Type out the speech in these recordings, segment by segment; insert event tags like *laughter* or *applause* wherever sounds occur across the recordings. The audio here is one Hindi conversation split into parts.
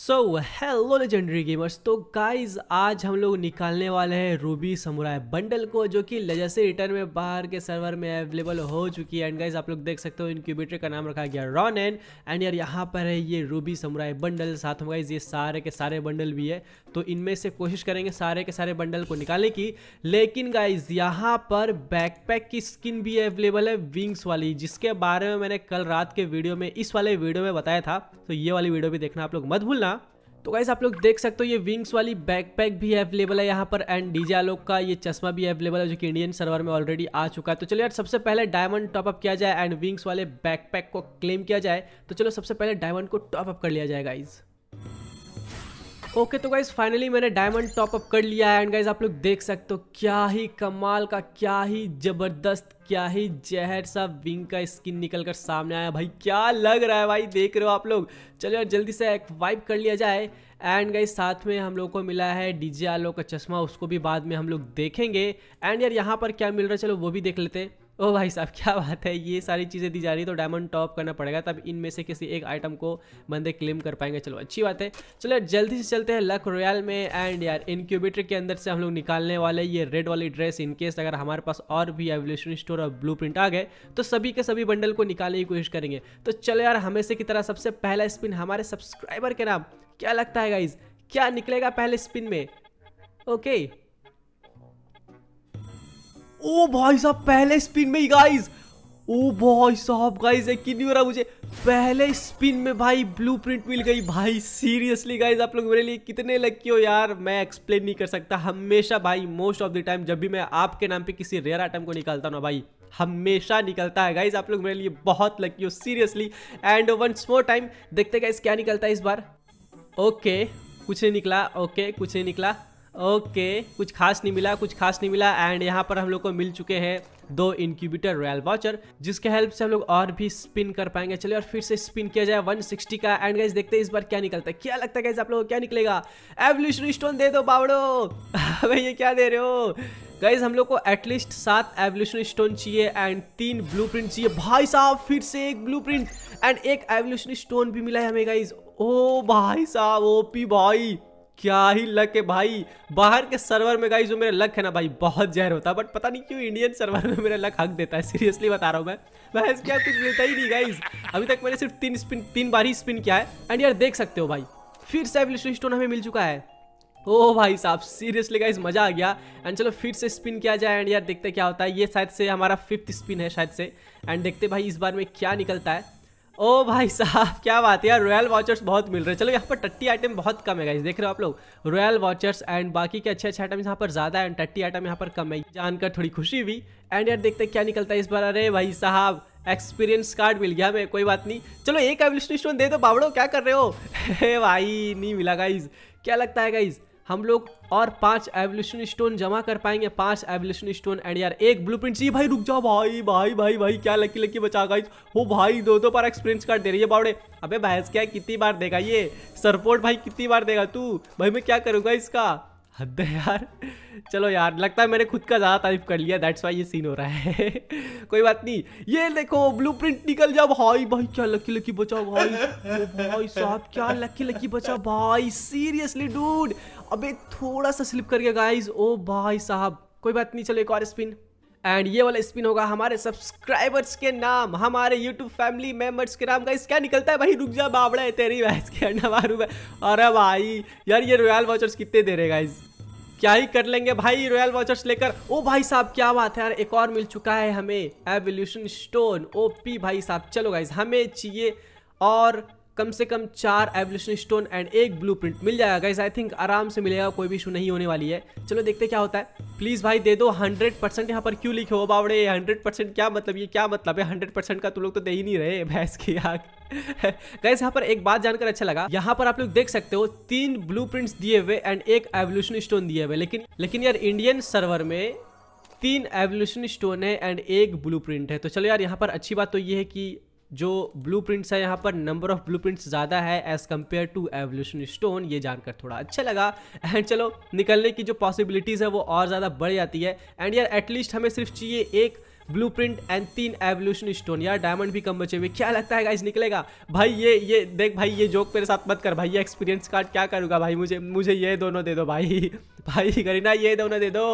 सो हेलो लेजेंडरी गेमर्स तो गाइज आज हम लोग निकालने वाले हैं रूबी समुराय बंडल को जो कि लेजेसी रिटर्न में बाहर के सर्वर में अवेलेबल हो चुकी है एंड गाइज आप लोग देख सकते हो इनक्यूबेटर का नाम रखा गया रॉन एन एंड यार यहाँ पर है ये रूबी समुराय बंडल साथ में गाइज ये सारे के सारे बंडल भी है तो इनमें से कोशिश करेंगे सारे के सारे बंडल को निकालने की लेकिन गाइज यहाँ पर बैकपैक की स्किन भी अवेलेबल है विंग्स वाली जिसके बारे में मैंने कल रात के वीडियो में इस वाले वीडियो में बताया था तो ये वाली वीडियो भी देखना आप लोग मत भूलना ना तो गाइस आप लोग देख सकते हो ये विंग्स वाली बैकपैक भी अवेलेबल है यहाँ पर एंड डीजे आलोक का ये चश्मा भी अवेलेबल है जो कि इंडियन सर्वर में ऑलरेडी आ चुका है तो चलो यार सबसे पहले डायमंड टॉपअप किया जाए एंड विंग्स वाले बैकपैक को क्लेम किया जाए तो चलो सबसे पहले डायमंड को टॉपअप कर लिया जाए गाइज़ ओके तो गाइज फाइनली मैंने डायमंड टॉपअप कर लिया है एंड गाइज आप लोग देख सकते हो क्या ही कमाल का क्या ही जबरदस्त क्या ही जहर सा विंग का स्किन निकल कर सामने आया भाई क्या लग रहा है भाई देख रहे हो आप लोग चलो यार जल्दी से एक वाइप कर लिया जाए एंड गाइज साथ में हम लोग को मिला है डीजे आलो का चश्मा उसको भी बाद में हम लोग देखेंगे एंड यार यहाँ पर क्या मिल रहा है चलो वो भी देख लेते हैं ओ भाई साहब क्या बात है ये सारी चीज़ें दी जा रही है तो डायमंड टॉप करना पड़ेगा तब इनमें से किसी एक आइटम को बंदे क्लेम कर पाएंगे चलो अच्छी बात है चलो यार जल्दी से चलते हैं लक रॉयल में एंड यार इनक्यूबेटर के अंदर से हम लोग निकालने वाले ये रेड वाली ड्रेस इनकेस अगर हमारे पास और भी एवोल्यूशन स्टोर और ब्लू आ गए तो सभी के सभी बंडल को निकालने की कोशिश करेंगे तो चलो यार हमेशा की तरह सबसे पहला स्पिन हमारे सब्सक्राइबर के नाम क्या लगता है गाइज क्या निकलेगा पहले स्पिन में ओके okay. ओ भाई साहब पहले स्पिन में ही गाइज ओ भाई साहब गाइज ही नहीं हो रहा मुझे पहले स्पिन में भाई ब्लूप्रिंट मिल गई भाई सीरियसली गाइज आप लोग मेरे लिए कितने लकी हो यार मैं एक्सप्लेन नहीं कर सकता हमेशा भाई मोस्ट ऑफ द टाइम जब भी मैं आपके नाम पे किसी रेयर आइटम को निकालता हूँ ना भाई हमेशा निकलता है गाइज आप लोग मेरे लिए बहुत लकी हो seriously and once more time देखते गाइज क्या निकलता है इस बार ओके okay, कुछ नहीं निकला ओके okay, कुछ नहीं निकला ओके okay, कुछ खास नहीं मिला कुछ खास नहीं मिला एंड यहाँ पर हम लोग को मिल चुके हैं दो इंक्यूबेटर रॉयल वाचर जिसके हेल्प से हम लोग और भी स्पिन कर पाएंगे चलिए और फिर से स्पिन किया जाए 160 का एंड गाइज देखते हैं इस बार क्या निकलता है क्या लगता है गाइज आप लोगों को क्या निकलेगा एवोल्यूशनरी स्टोन दे दो बावड़ो *laughs* भाई ये क्या दे रहे हो गाइज हम लोग को एटलीस्ट सात एवोल्यूशनरी स्टोन चाहिए एंड तीन ब्लू चाहिए भाई साहब फिर से एक ब्लू एंड एक एवोल्यूशनरी स्टोन भी मिला है हमें गाइज ओ भाई साहब पी भाई क्या ही लक है भाई बाहर के सर्वर में गाई जो मेरा लक है ना भाई बहुत जहर होता है बट पता नहीं क्यों इंडियन सर्वर में मेरा लक हक देता है सीरियसली बता रहा हूँ मैं मैं इसके कुछ मिलता ही नहीं गाइज अभी तक मैंने सिर्फ तीन स्पिन तीन बार ही स्पिन किया है एंड यार देख सकते हो भाई फिर से स्टोन हमें मिल चुका है ओ भाई साहब सीरियसली गाइज मजा आ गया एंड चलो फिर से स्पिन किया जाए एंड यार देखते क्या होता है ये शायद से हमारा फिफ्थ स्पिन है शायद से एंड देखते भाई इस बार में क्या निकलता है ओ भाई साहब क्या बात है यार रॉयल वाचर्स बहुत मिल रहे हैं चलो यहाँ पर टट्टी आइटम बहुत कम है गाइज़ देख रहे हो आप लोग रॉयल वाचर्स एंड बाकी के अच्छे अच्छे आइटम यहाँ पर ज़्यादा है एंड टट्टी आइटम यहाँ पर कम है जानकर थोड़ी खुशी हुई एंड यार देखते क्या निकलता है इस बार अरे भाई साहब एक्सपीरियंस कार्ड मिल गया हमें कोई बात नहीं चलो एक एवलिस्टन स्टोन दे दो बावड़ो क्या कर रहे हो *laughs* भाई नहीं मिला गाइज क्या लगता है गाइज़ हम लोग और पांच एवोल्यूशन स्टोन जमा कर पाएंगे पांच एवोल्यूशन स्टोन एंड यार एक ब्लू प्रिंट जी भाई रुक जाओ भाई भाई भाई भाई क्या लकी लकी बचा गई हो भाई दो दो बार एक्सपीरियंस कार्ड दे रही है बावड़े अबे भैंस क्या कितनी बार देगा ये सरपोर्ट भाई कितनी बार देगा तू भाई मैं क्या करूँगा इसका हद यार चलो यार लगता है मैंने खुद का ज़्यादा तारीफ कर लिया दैट्स वाई ये सीन हो रहा है *laughs* कोई बात नहीं ये देखो ब्लू प्रिंट निकल जाओ भाई भाई क्या लकी लकी बचा भाई भाई साहब क्या लकी लकी बचा भाई सीरियसली डूड अबे थोड़ा सा स्लिप करके गाइज ओ भाई साहब कोई बात नहीं चलो एक और स्पिन एंड ये वाला स्पिन होगा हमारे सब्सक्राइबर्स के नाम हमारे यूट्यूब फैमिली मेंबर्स के नाम का इस क्या निकलता है भाई रुक जा बाबड़ा है तेरी भैंस के अंडा मारू अरे भाई यार ये रॉयल वॉचर्स कितने दे रहे गाइस क्या ही कर लेंगे भाई रॉयल वॉचर्स लेकर ओ भाई साहब क्या बात है यार एक और मिल चुका है हमें एवोल्यूशन स्टोन ओपी भाई साहब चलो गाइज हमें चाहिए और कम से कम चार एवल्यूशन स्टोन एंड एक ब्लू मिल जाएगा गाइज आई थिंक आराम से मिलेगा कोई भी इशू नहीं होने वाली है चलो देखते क्या होता है प्लीज़ भाई दे दो हंड्रेड परसेंट यहाँ पर क्यों लिखे हो बावड़े हंड्रेड परसेंट क्या मतलब ये क्या मतलब है हंड्रेड परसेंट का तुम तो लोग तो दे ही नहीं रहे भैंस की आग गैस *laughs* यहाँ पर एक बात जानकर अच्छा लगा यहाँ पर आप लोग देख सकते हो तीन ब्लू दिए हुए एंड एक एवोल्यूशन स्टोन दिए हुए लेकिन लेकिन यार इंडियन सर्वर में तीन एवोल्यूशन स्टोन है एंड एक ब्लू है तो चलो यार यहाँ पर अच्छी बात तो ये है कि जो ब्लू प्रिंट्स है यहाँ पर नंबर ऑफ ब्लू प्रिंट्स ज़्यादा है as compare to evolution stone ये जानकर थोड़ा अच्छा लगा एंड चलो निकलने की जो पॉसिबिलिटीज़ है वो और ज़्यादा बढ़ जाती है एंड यार एटलीस्ट हमें सिर्फ चाहिए एक ब्लू प्रिंट एंड तीन एवोल्यूशन स्टोन यार डायमंड भी कम बचे हुए क्या लगता है गाइज निकलेगा भाई ये ये देख भाई ये जोक मेरे साथ मत कर भाई ये एक्सपीरियंस कार्ड क्या करूँगा भाई मुझे मुझे ये दोनों दे दो भाई *laughs* भाई करीना ये दोनों दे दो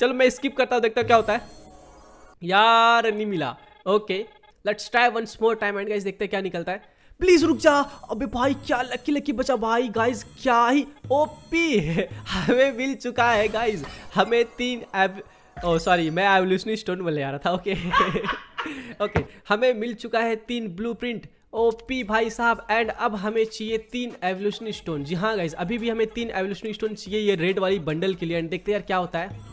चलो मैं स्किप करता हूँ देखता हूँ क्या होता है यार नहीं मिला okay let's try once more time and guys देखते हैं क्या निकलता है प्लीज रुक जा अबे भाई क्या लकी लकी बचा भाई गाइस क्या ही ओपी है हमें मिल चुका है गाइस हमें तीन एब ओ सॉरी मैं एवोल्यूशनरी स्टोन बोले आ रहा था ओके ओके *laughs* हमें मिल चुका है तीन ब्लूप्रिंट ओपी भाई साहब एंड अब हमें चाहिए तीन एवोल्यूशनरी स्टोन जी हाँ गाइज अभी भी हमें तीन एवोल्यूशनरी स्टोन चाहिए ये रेड वाली बंडल के लिए एंड देखते हैं यार क्या होता है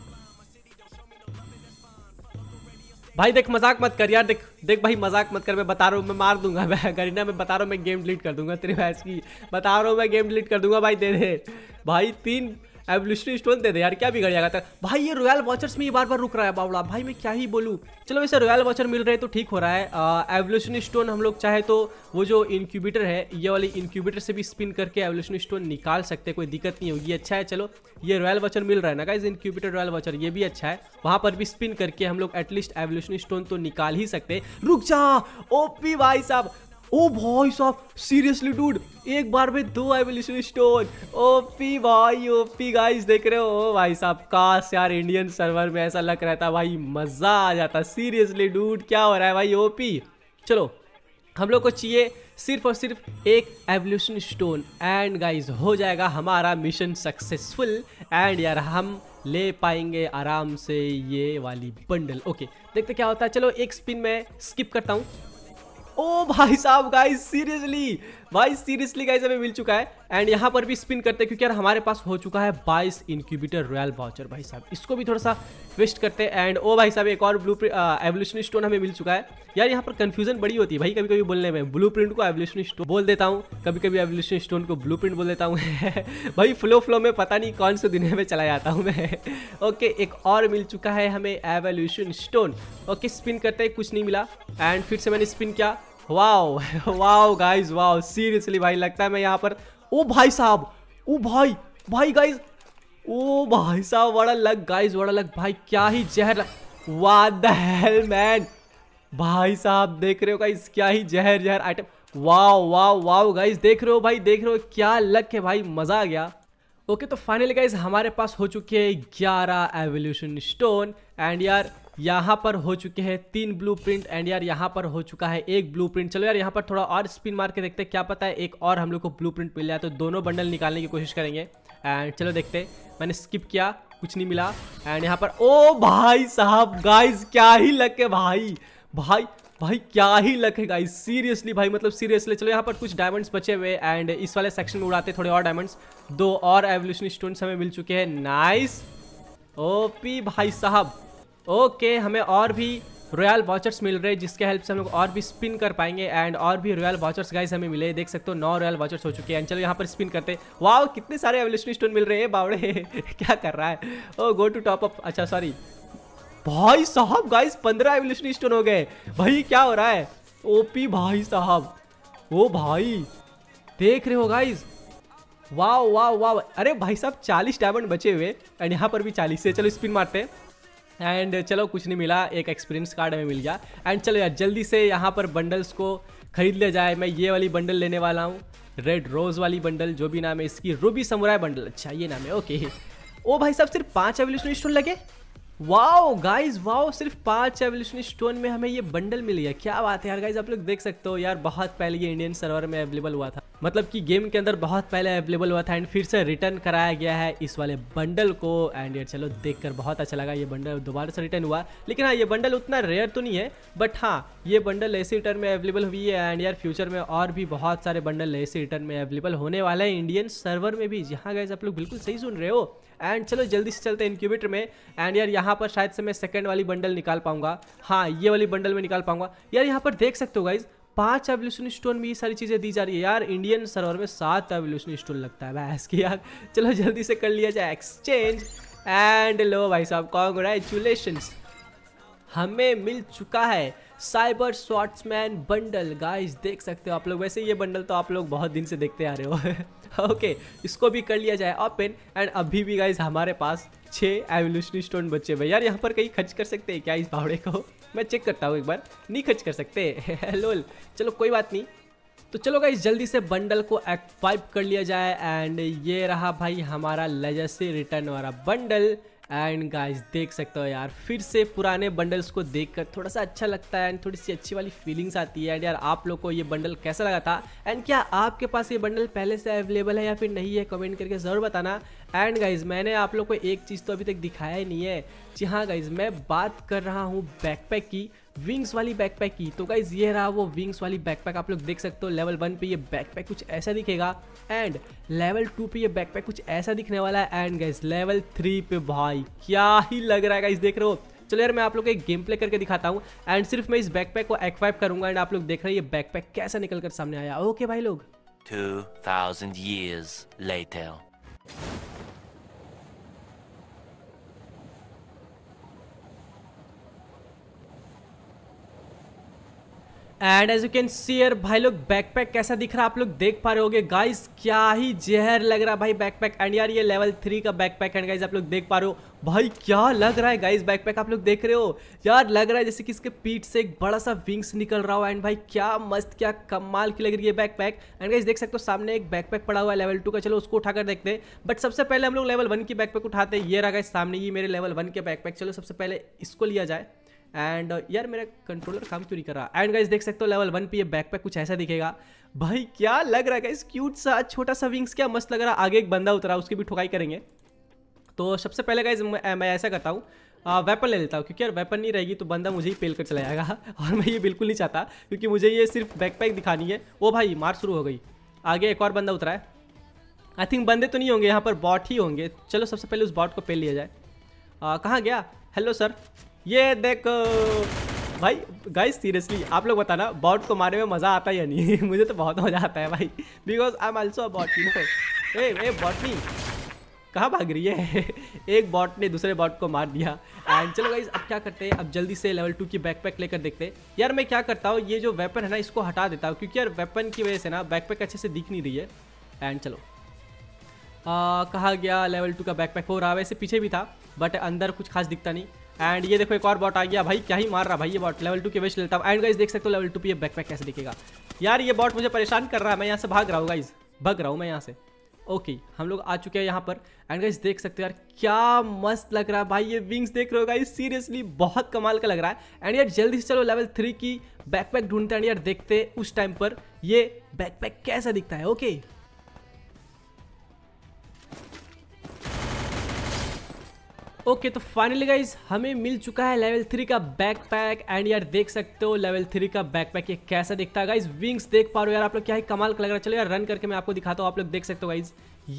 भाई देख मजाक मत कर यार देख देख भाई मजाक मत कर मैं बता रहा हूँ मैं मार दूंगा मैं करीना मैं बता रहा हूँ मैं गेम डिलीट कर दूंगा तेरी भैंस की बता रहा हूँ मैं गेम डिलीट कर दूंगा भाई दे दे भाई तीन एवल्यूशनरी स्टोन दे दे यार क्या बिगड़ जाएगा था भाई ये रॉयल वॉचर्स में ही बार बार रुक रहा है बावड़ा भाई मैं क्या ही बोलूँ चलो वैसे रॉयल वॉचर मिल रहे तो ठीक हो रहा है एवोल्यूशनरी स्टोन हम लोग चाहे तो वो जो इंक्यूबेटर है ये वाले इंक्यूबेटर से भी स्पिन करके एवोल्यूशनरी स्टोन निकाल सकते हैं कोई दिक्कत नहीं होगी अच्छा है चलो ये रॉयल वॉचर मिल रहा है ना गाइज इंक्यूबेटर रॉयल वॉचर ये भी अच्छा है वहाँ पर भी स्पिन करके हम लोग एटलीस्ट एवोल्यूशनरी स्टोन तो निकाल ही सकते रुक जा ओपी भाई साहब ओ भाई साहब सीरियसली डूड एक बार में दो आई विल स्टोन ओपी भाई ओपी गाइस देख रहे हो भाई साहब काश यार इंडियन सर्वर में ऐसा लग रहा था भाई मज़ा आ जाता सीरियसली डूड क्या हो रहा है भाई ओपी चलो हम लोग को चाहिए सिर्फ और सिर्फ एक एवोल्यूशन स्टोन एंड गाइस हो जाएगा हमारा मिशन सक्सेसफुल एंड यार हम ले पाएंगे आराम से ये वाली बंडल ओके देखते क्या होता है चलो एक स्पिन में स्किप करता हूँ ओ भाई साहब गाइस सीरियसली भाई सीरियसली गाइस हमें मिल चुका है एंड यहाँ पर भी स्पिन करते हैं क्योंकि यार हमारे पास हो चुका है 22 इंक्यूबेटर रॉयल वाउचर भाई साहब इसको भी थोड़ा सा वेस्ट करते हैं एंड ओ भाई साहब एक और ब्लू एवोल्यूशन स्टोन हमें मिल चुका है यार यहाँ पर कंफ्यूजन बड़ी होती है भाई कभी कभी बोलने में ब्लू को एवोल्यूशन स्टोन बोल देता हूँ कभी कभी एवोल्यूशन स्टोन को ब्लू बोल देता हूँ *laughs* भाई फ्लो फ्लो में पता नहीं कौन से दुनिया में चला जाता हूँ मैं ओके *laughs* एक और मिल चुका है हमें एवोल्यूशन स्टोन ओके स्पिन करते हैं कुछ नहीं मिला एंड फिर से मैंने स्पिन किया wow wow guys wow seriously भाई लगता है मैं यहाँ पर ओ भाई साहब ओ भाई भाई गाइज ओ भाई साहब बड़ा लग गाइस बड़ा लग भाई क्या ही जहर वाट हेल मैन भाई साहब देख रहे हो गाइस क्या ही जहर जहर item wow wow wow guys देख रहे हो भाई देख रहे हो क्या लग है भाई मज़ा आ गया ओके तो फाइनली गाइज हमारे पास हो चुके हैं ग्यारह एवोल्यूशन स्टोन एंड यार यहाँ पर हो चुके हैं तीन ब्लूप्रिंट एंड यार यहाँ पर हो चुका है एक ब्लूप्रिंट चलो यार यहाँ पर थोड़ा और स्पिन मार के देखते हैं क्या पता है एक और हम लोग को ब्लूप्रिंट मिल जाए तो दोनों बंडल निकालने की कोशिश करेंगे एंड चलो देखते मैंने स्किप किया कुछ नहीं मिला एंड यहाँ पर ओ भाई साहब गाइज क्या ही लक है भाई भाई भाई क्या ही लक है गाइस सीरियसली भाई मतलब सीरियसली चलो यहाँ पर कुछ डायमंड्स बचे हुए एंड इस वाले सेक्शन में उड़ाते थोड़े और डायमंड्स दो और एवोल्यूशन स्टोन्स हमें मिल चुके हैं नाइस ओपी भाई साहब ओके हमें और भी रॉयल वॉचर्स मिल रहे हैं जिसके हेल्प से हम लोग और भी स्पिन कर पाएंगे एंड और भी रॉयल वॉचर्स गाइस हमें मिले देख सकते हो नौ रॉयल वॉचर्स हो चुके हैं चलो यहाँ पर स्पिन करते वाह कितने सारे एवोल्यूशन स्टोन मिल रहे हैं बावड़े *laughs* क्या कर रहा है oh go to top up अच्छा सॉरी भाई साहब गाइस पंद्रह एवोल्यूशन स्टोन हो गए भाई क्या हो रहा है ओपी भाई साहब ओ भाई देख रहे हो गाइज वाह वाह वाह अरे भाई साहब चालीस डायमंड बचे हुए एंड यहाँ पर भी चालीस है चलो स्पिन मारते हैं एंड चलो कुछ नहीं मिला एक एक्सपीरियंस कार्ड हमें मिल गया एंड चलो यार जल्दी से यहाँ पर बंडल्स को खरीद लिया जाए मैं ये वाली बंडल लेने वाला हूँ रेड रोज़ वाली बंडल जो भी नाम है इसकी रूबी समुराय बंडल अच्छा ये नाम है ओके ओ भाई साहब सिर्फ पाँच एवल्यूशन स्टोन लगे वाओ गाइज वाओ सिर्फ पाँच एवल्यूशन स्टोन में हमें ये बंडल मिल गया क्या बात है यार गाइज आप लोग देख सकते हो यार बहुत पहले ये इंडियन सर्वर में अवेलेबल हुआ था मतलब कि गेम के अंदर बहुत पहले अवेलेबल हुआ था एंड फिर से रिटर्न कराया गया है इस वाले बंडल को एंड यार चलो देखकर बहुत अच्छा लगा ये बंडल दोबारा से रिटर्न हुआ लेकिन हाँ ये बंडल उतना रेयर तो नहीं है बट हाँ ये बंडल ऐसे रिटर्न में अवेलेबल हुई है एंड यार फ्यूचर में और भी बहुत सारे बंडल ऐसे रिटर्न में अवेलेबल होने वाला है इंडियन सर्वर में भी जहाँ गए आप लोग बिल्कुल सही सुन रहे हो एंड चलो जल्दी से चलते हैं इनक्यूबेटर में एंड यार यहाँ पर शायद से मैं सेकंड वाली बंडल निकाल पाऊंगा हाँ ये वाली बंडल में निकाल पाऊंगा यार यहाँ पर देख सकते हो गाइज पांच एवोल्यूशन स्टोन में ये सारी चीज़ें दी जा रही है यार इंडियन सर्वर में सात एवोल्यूशन स्टोन लगता है भैंस की यार चलो जल्दी से कर लिया जाए एक्सचेंज एंड लो भाई साहब कॉन्ग्रेचुलेशन हमें मिल चुका है साइबर स्वाट्समैन बंडल गाइस देख सकते हो आप लोग वैसे ये बंडल तो आप लोग बहुत दिन से देखते आ रहे हो ओके *laughs* okay, इसको भी कर लिया जाए ओपन एंड अभी भी गाइस हमारे पास छः एवोल्यूशनी स्टोन बच्चे भाई यार यहाँ पर कहीं खर्च कर सकते हैं क्या इस भावड़े को मैं चेक करता हूँ एक बार नहीं खर्च कर सकते लोल *laughs* चलो कोई बात नहीं तो चलो भाई जल्दी से बंडल को एक्ट फाइव कर लिया जाए एंड ये रहा भाई हमारा लेजेसी रिटर्न वाला बंडल एंड गाइस देख सकते हो यार फिर से पुराने बंडल्स को देखकर थोड़ा सा अच्छा लगता है एंड थोड़ी सी अच्छी वाली फीलिंग्स आती है एंड यार आप लोग को ये बंडल कैसा लगा था एंड क्या आपके पास ये बंडल पहले से अवेलेबल है या फिर नहीं है कमेंट करके ज़रूर बताना एंड गाइज मैंने आप लोग को एक चीज़ तो अभी तक दिखाया ही नहीं है जी हाँ गाइज मैं बात कर रहा हूँ बैकपैक की विंग्स वाली बैकपैक की तो गाइज ये रहा वो विंग्स वाली बैकपैक आप लोग देख सकते हो लेवल वन पे ये बैकपैक कुछ ऐसा दिखेगा एंड लेवल टू पे ये बैकपैक कुछ ऐसा दिखने वाला है एंड गाइज लेवल थ्री पे भाई क्या ही लग रहा है गाइज देख रहे हो चलो यार मैं आप लोग एक गेम प्ले करके दिखाता हूँ एंड सिर्फ मैं इस बैकपैक को एक्वाइप करूंगा एंड आप लोग देख रहे हैं ये बैकपैक कैसा निकल कर सामने आया ओके भाई लोग 2000 years later and as you can see भाई लोग बैकपैक कैसा दिख रहा है आप लोग देख पा रहे होगे गाइस क्या ही जहर लग रहा है भाई बैकपैक एंड यार ये लेवल थ्री का बैकपैक एंड गाइस आप लोग देख पा रहे हो भाई क्या लग रहा है गाइस बैकपैक आप लोग देख रहे हो यार लग रहा है जैसे कि इसके पीठ से एक बड़ा सा विंग्स निकल रहा हो एंड भाई क्या मस्त क्या कमाल की लग रही है बैकपैक एंड गाइज देख सकते हो सामने एक बैकपैक पड़ा हुआ है लेवल टू का चलो उसको उठाकर देखते हैं बट सबसे पहले हम लोग लेवल वन की बैकपैक उठाते हैं ये रहा गाइस सामने ये मेरे लेवल वन के बैकपैक चलो सबसे पहले इसको लिया जाए एंड uh, यार मेरा कंट्रोलर काम क्यों नहीं कर रहा एंड गाइज देख सकते हो लेवल वन पे ये पैक कुछ ऐसा दिखेगा भाई क्या लग रहा है गाइज क्यूट सा छोटा सा विंग्स क्या मस्त लग रहा आगे एक बंदा उतरा उसकी भी ठुकाई करेंगे तो सबसे पहले गाइज मैं ऐसा करता हूँ वेपन uh, ले लेता हूँ क्योंकि यार वेपन नहीं रहेगी तो बंदा मुझे ही पेल कर चला जाएगा *laughs* और मैं ये बिल्कुल नहीं चाहता क्योंकि मुझे ये सिर्फ बैकपैक दिखानी है ओ भाई मार शुरू हो गई आगे एक और बंदा उतरा है आई थिंक बंदे तो नहीं होंगे यहाँ पर बॉट ही होंगे चलो सबसे पहले उस बॉट को पेल लिया जाए uh, कहाँ गया हेलो सर ये देखो भाई गाइस सीरियसली आप लोग बताना बॉट को मारने में मज़ा आता है या नहीं *laughs* मुझे तो बहुत मज़ा आता है भाई because I am also bot you know a a बॉटनी कहाँ भाग रही है *laughs* एक बॉट ने दूसरे बॉट को मार दिया एंड चलो गाइज अब क्या करते हैं अब जल्दी से लेवल टू की बैकपैक लेकर देखते हैं यार मैं क्या करता हूँ ये जो वेपन है ना इसको हटा देता हूँ क्योंकि यार वेपन की वजह से ना बैकपैक अच्छे से दिख नहीं रही है एंड चलो आ, कहा गया लेवल टू का बैकपैक हो रहा वैसे पीछे भी था बट अंदर कुछ खास दिखता नहीं एंड ये देखो एक और बॉट आ गया भाई क्या ही मार रहा भाई ये बॉट लेवल टू के वेस्ट लेता एंड गाइज देख सकते हो लेवल टू पे बैकपैक कैसे दिखेगा यार ये बॉट मुझे परेशान कर रहा है मैं यहाँ से भाग रहा हूँ गाइज भाग रहा हूँ मैं यहाँ से ओके okay, हम लोग आ चुके हैं यहाँ पर एंड गाइज देख सकते हो यार क्या मस्त लग रहा है भाई ये विंग्स देख रहे हो गाइज सीरियसली बहुत कमाल का लग रहा है एंड यार जल्दी से चलो लेवल थ्री की बैकपैक ढूंढते हैं यार देखते उस टाइम पर ये बैकपैक कैसा दिखता है ओके okay? ओके तो फाइनली गाइज हमें मिल चुका है लेवल थ्री का बैक पैक एंड यार देख सकते हो लेवल थ्री का बैक पैक ये कैसा दिखता है गाइज विंग्स देख पा रहे हो यार आप लोग क्या ही कमाल का लग रहा है चलो यार रन करके मैं आपको दिखाता हूँ आप लोग देख सकते हो गाइज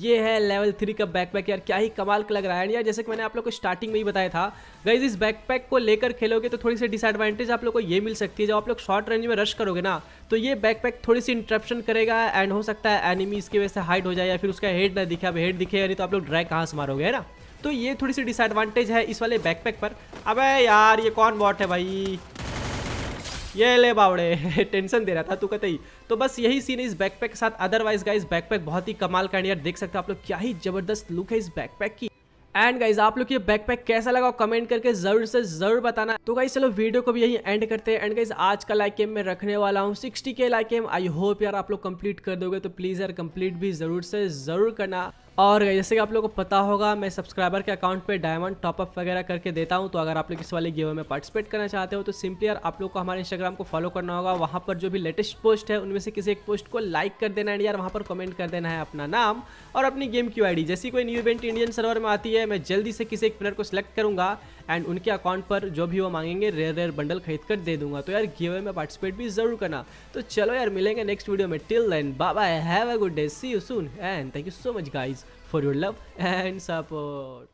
ये है लेवल थ्री का बैक पैक यार क्या ही कमाल का लग रहा है यार जैसे कि मैंने आप लोग को स्टार्टिंग में ही बताया था गाइज इस बैक पैक को लेकर खेलोगे तो थोड़ी सी डिसएडवांटेज आप लोग को ये मिल सकती है जब आप लोग शॉर्ट रेंज में रश करोगे ना तो ये बैक पैक थोड़ी सी इंटरप्शन करेगा एंड हो सकता है एनिमी इसकी वजह से हाइट हो जाए या फिर उसका हेड ना दिखे अब हेड दिखे यानी तो आप लोग ड्रैक कहाँ से मारोगे है ना तो ये थोड़ी सी डिसएडवांटेज है इस वाले बैकपैक पर अबे यार ये कौन बॉट है भाई ये ले बावड़े टेंशन *laughs* दे रहा था तू कतई तो बस यही सीन इस बैकपैक के साथ अदरवाइज गाइस बैकपैक बहुत ही कमाल का यार देख सकते हो आप लोग क्या ही जबरदस्त लुक है इस बैकपैक की एंड गाइज आप लोग ये बैकपैक कैसा लगा कमेंट करके जरूर से जरूर बताना तो गाइज चलो वीडियो को भी यही एंड करते हैं एंड गाइज आज का लाइक एम मैं रखने वाला हूँ 60 के लाइक एम आई होप यार आप लोग कंप्लीट कर दोगे तो प्लीज़ यार कंप्लीट भी जरूर से जरूर करना और जैसे कि आप लोगों को पता होगा मैं सब्सक्राइबर के अकाउंट पे डायमंड टॉपअप वगैरह करके देता हूँ तो अगर आप लोग इस वाले गेम में पार्टिसिपेट करना चाहते हो तो सिंपली यार आप लोग को हमारे इंस्टाग्राम को फॉलो करना होगा वहाँ पर जो भी लेटेस्ट पोस्ट है उनमें से किसी एक पोस्ट को लाइक कर देना है यार वहाँ पर कमेंट कर देना है अपना नाम और अपनी गेम क्यू आई जैसी कोई न्यू इवेंट इंडियन सर्वर में आती है मैं जल्दी से किसी एक प्लेयर को सिलेक्ट करूँगा एंड उनके अकाउंट पर जो भी वो मांगेंगे रेयर रेयर बंडल खरीद कर दे दूंगा तो यार गिवे में पार्टिसिपेट भी जरूर करना तो चलो यार मिलेंगे नेक्स्ट वीडियो में till then bye have a good day see you soon and thank you so much guys for your love and support